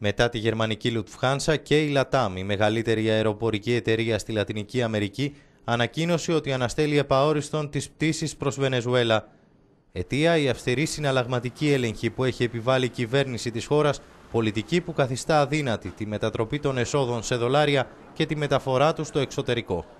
Μετά τη γερμανική Λουτφχάνσα και η Λατάμ, η μεγαλύτερη αεροπορική εταιρεία στη Λατινική Αμερική, ανακοίνωσε ότι αναστέλει επαόριστον τις πτήσεις προς Βενεζουέλα. Αιτία η αυστηρή συναλλαγματική έλεγχη που έχει επιβάλει η κυβέρνηση της χώρας, πολιτική που καθιστά αδύνατη τη μετατροπή των εσόδων σε δολάρια και τη μεταφορά τους στο εξωτερικό.